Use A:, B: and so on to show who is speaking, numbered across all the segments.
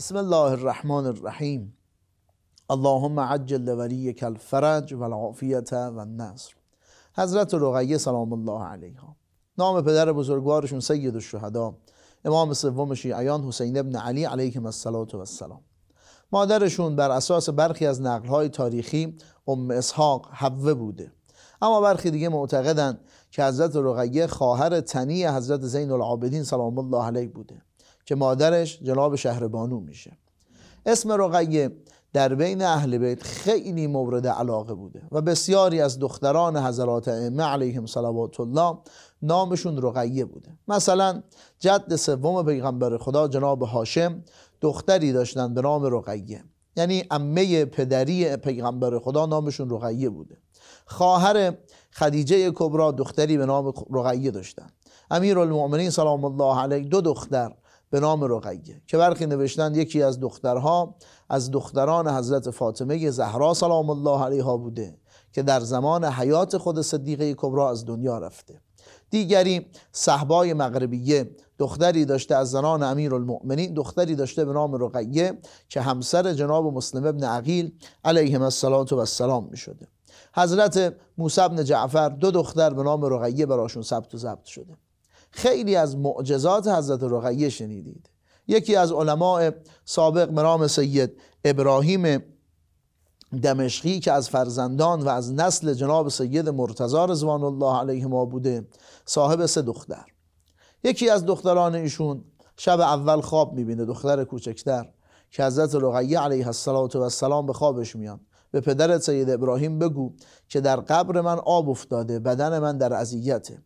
A: بسم الله الرحمن الرحیم اللهم عجل لولیک الفرج و العافیت و النصر حضرت رقیه سلام الله علیها نام پدر بزرگوارشون سید الشهدا امام سوم شیعیان حسین ابن علی علیهم السلام و السلام مادرشون بر اساس برخی از نقلهای تاریخی ام اسحاق حوه بوده اما برخی دیگه معتقدند که حضرت رقیه خواهر تنی حضرت زین العابدین سلام الله علیه بوده که مادرش جناب شهربانو میشه اسم رقیه در بین اهل بیت خیلی مورد علاقه بوده و بسیاری از دختران حضرات ائمه علیهم صلوات الله نامشون رقیه بوده مثلا جد سوم پیغمبر خدا جناب هاشم دختری داشتن به نام رقیه یعنی امه پدری پیغمبر خدا نامشون رقیه بوده خواهر خدیجه کبرا دختری به نام رقیه داشتن امیر المؤمنین سلام الله علیه دو دختر به نام رقیه که برخی نوشتند یکی از دخترها از دختران حضرت فاطمه زهرا سلام الله علیها بوده که در زمان حیات خود صدیقه کبرا از دنیا رفته دیگری صحبای مغربیه دختری داشته از زنان امیر المؤمنین دختری داشته به نام رقیه که همسر جناب مسلم ابن عقیل و السلام می شده حضرت موسی بن جعفر دو دختر به نام رقیه براشون ثبت و ضبط شده خیلی از معجزات حضرت رقیه شنیدید یکی از علماء سابق مرام سید ابراهیم دمشقی که از فرزندان و از نسل جناب سید مرتضا رضوان الله علیه ما بوده صاحب سه دختر یکی از دختران ایشون شب اول خواب میبینه دختر کوچکتر که حضرت رقیه علیه السلام به خوابش میان به پدر سید ابراهیم بگو که در قبر من آب افتاده بدن من در اذیته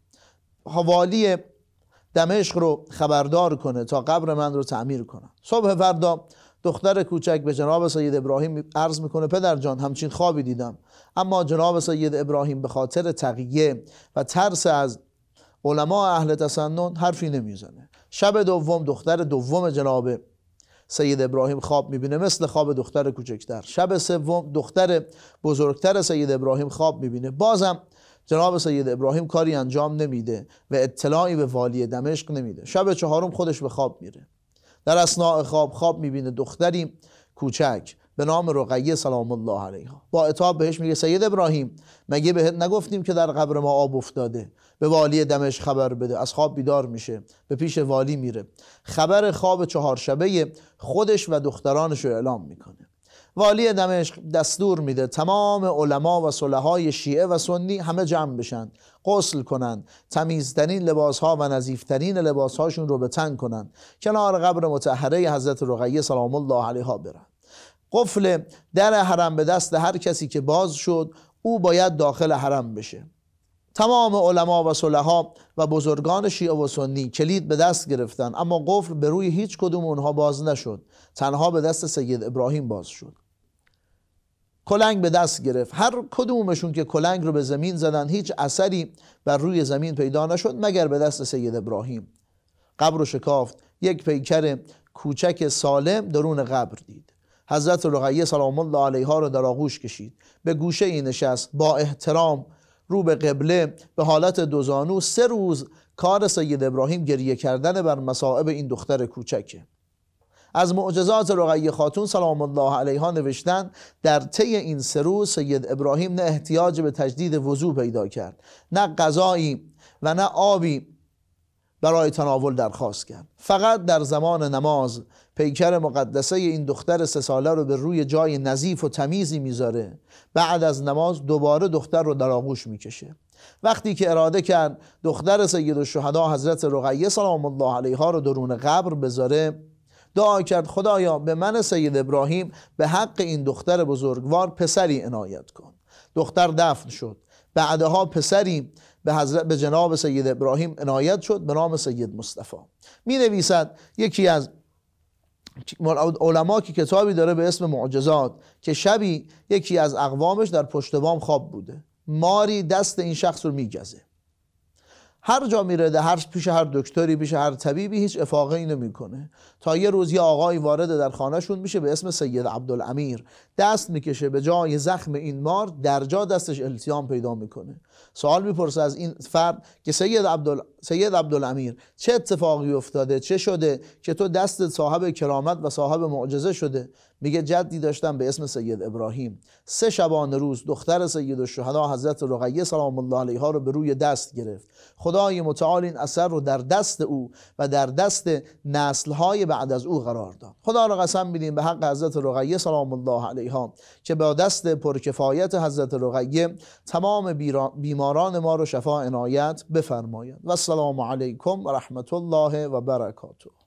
A: حوالی دمشق رو خبردار کنه تا قبر من رو تعمیر کنه صبح فردا دختر کوچک به جناب سید ابراهیم عرض میکنه پدر جان همچین خوابی دیدم اما جناب سید ابراهیم به خاطر تقیه و ترس از علما اهل تسنن حرفی نمیزنه شب دوم دختر دوم جناب سید ابراهیم خواب میبینه مثل خواب دختر کوچکتر شب سوم دختر بزرگتر سید ابراهیم خواب میبینه بازم جناب سید ابراهیم کاری انجام نمیده و اطلاعی به والی دمشق نمیده شب چهارم خودش به خواب میره در اسناع خواب خواب میبینه دختری کوچک به نام رقیه سلام الله علیها با اطاب بهش میگه سید ابراهیم مگه بهت نگفتیم که در قبر ما آب افتاده به والی دمش خبر بده از خواب بیدار میشه به پیش والی میره خبر خواب چهار شبه خودش و دخترانش رو اعلام میکنه والی دمشق دستور میده تمام علما و صلحای شیعه و سنی همه جمع بشن قسل کنن تمیزترین لباسها و نظیفترین لباسهاشون رو به تن کنن کنار قبر متحره حضرت رقیه سلام الله علیها برن قفل در حرم به دست هر کسی که باز شد او باید داخل حرم بشه تمام علما و صلحا و بزرگان شیعه و سنی کلید به دست گرفتن اما قفل به روی هیچ کدوم اونها باز نشد تنها به دست سید ابراهیم باز شد کلنگ به دست گرفت هر کدومشون که کلنگ رو به زمین زدن هیچ اثری بر روی زمین پیدا نشد مگر به دست سید ابراهیم قبر رو شکافت یک پیکر کوچک سالم درون قبر دید حضرت رقیه سلام الله علیها رو در آغوش کشید به گوشه ای نشست با احترام رو به قبله به حالت دوزانو سه روز کار سید ابراهیم گریه کردن بر مصائب این دختر کوچکه از معجزات رقیه خاتون سلام الله علیها نوشتن در طی این سه روز سید ابراهیم نه احتیاج به تجدید وضوع پیدا کرد نه غذایی و نه آبی برای تناول درخواست کرد فقط در زمان نماز پیکر مقدسه این دختر سه ساله رو به روی جای نظیف و تمیزی میذاره بعد از نماز دوباره دختر رو در آغوش میکشه وقتی که اراده کرد دختر سید الشهدا حضرت رقیه سلام الله علیها رو درون قبر بذاره دعا کرد خدایا به من سید ابراهیم به حق این دختر بزرگوار پسری عنایت کن دختر دفن شد بعدها پسری به حضرت به جناب سید ابراهیم عنایت شد به نام سید مصطفی می نویسد یکی از علما که کتابی داره به اسم معجزات که شبی یکی از اقوامش در پشت بام خواب بوده ماری دست این شخص رو میگزه هر جا میره هر پیش هر دکتری پیش هر طبیبی هیچ افاقه اینو میکنه تا یه روز یه آقایی وارد در خانهشون میشه به اسم سید عبدالامیر دست میکشه به جای زخم این مار در جا دستش التیام پیدا میکنه سوال میپرسه از این فرد که سید عبدال سید عبدالامیر چه اتفاقی افتاده چه شده که تو دست صاحب کرامت و صاحب معجزه شده میگه جدی داشتم به اسم سید ابراهیم سه شبان روز دختر سید شهدا حضرت رقیه سلام الله علیها رو به روی دست گرفت خدای متعال این اثر رو در دست او و در دست نسلهای بعد از او قرار داد خدا را قسم میدیم به حق حضرت رقیه سلام الله علیها که با دست پرکفایت حضرت رقیه تمام بیماران ما رو شفا عنایت بفرماید و سلام علیکم و رحمت الله و برکاته